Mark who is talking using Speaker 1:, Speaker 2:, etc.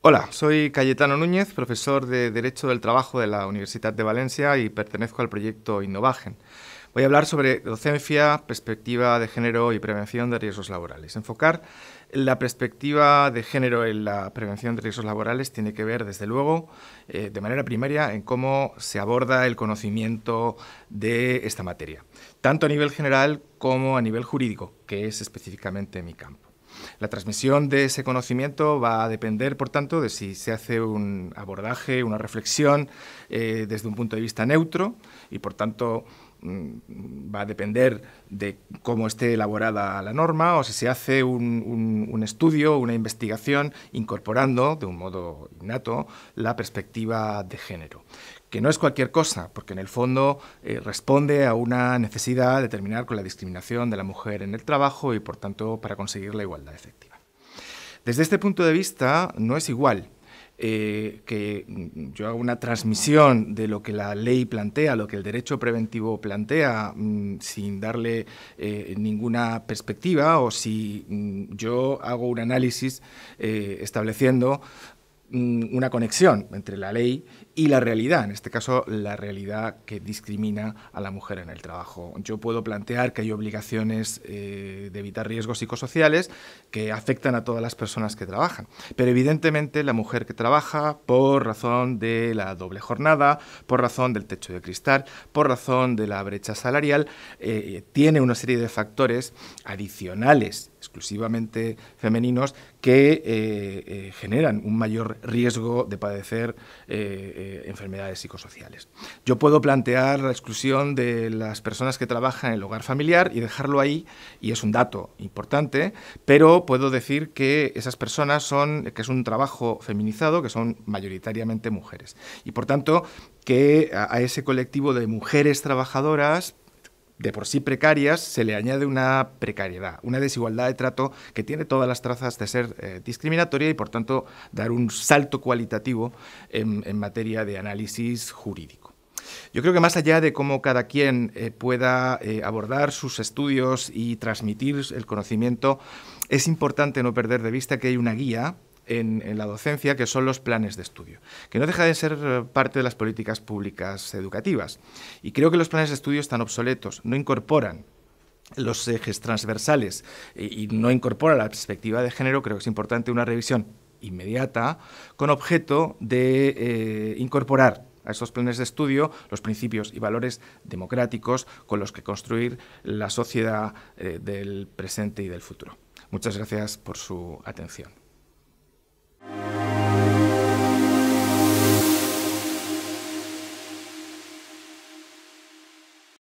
Speaker 1: Hola, soy Cayetano Núñez, profesor de Derecho del Trabajo de la Universidad de Valencia y pertenezco al proyecto Innovagen. Voy a hablar sobre docencia, perspectiva de género y prevención de riesgos laborales. Enfocar la perspectiva de género en la prevención de riesgos laborales tiene que ver, desde luego, eh, de manera primaria en cómo se aborda el conocimiento de esta materia, tanto a nivel general como a nivel jurídico, que es específicamente mi campo. La transmisión de ese conocimiento va a depender, por tanto, de si se hace un abordaje, una reflexión eh, desde un punto de vista neutro y, por tanto, Mm, va a depender de cómo esté elaborada la norma o si se hace un, estudio o estudio, una investigación, incorporando de un modo innato la perspectiva de género, que no es cualquier cosa, porque en el fondo eh, responde a una necesidad de terminar con la discriminación de la mujer en el trabajo y, por tanto, para conseguir la igualdad efectiva. Desde este punto de vista, no es igual eh, que yo hago una transmisión de lo que la ley plantea, lo que el derecho preventivo plantea, mm, sin darle eh, ninguna perspectiva, o si mm, yo hago un análisis eh, estableciendo Mm, una conexión entre la ley y la realidad, en este caso la realidad que discrimina a la mujer en el trabajo. Yo puedo plantear que hay obligaciones eh, de evitar riesgos psicosociales que afectan a todas las personas que trabajan, pero evidentemente la mujer que trabaja por razón de la doble jornada, por razón del techo de cristal, por razón de la brecha salarial, eh, tiene una serie de factores adicionales exclusivamente femeninos que eh, eh, generan un mayor riesgo de padecer eh, enfermedades psicosociales. Yo puedo plantear la exclusión de las personas que trabajan en el hogar familiar y dejarlo ahí, y es un dato importante, pero puedo decir que esas personas son, que es un trabajo feminizado, que son mayoritariamente mujeres. Y por tanto, que a ese colectivo de mujeres trabajadoras de por sí precarias, se le añade una precariedad, una desigualdad de trato que tiene todas las trazas de ser eh, discriminatoria y, por tanto, dar un salto cualitativo en, materia de análisis jurídico. Yo creo que más allá de cómo cada quien eh, pueda eh, abordar sus estudios y transmitir el conocimiento, es importante no perder de vista que hay una guía en, la docencia, que son los planes de estudio, que no deja de ser eh, parte de las políticas públicas educativas. Y creo que los planes de estudio están obsoletos, no incorporan los ejes transversales eh, y, no incorporan la perspectiva de género, creo que es importante una revisión inmediata con objeto de eh, incorporar a esos planes de estudio los principios y valores democráticos con los que construir la sociedad del presente y del futuro. Muchas gracias por su atención.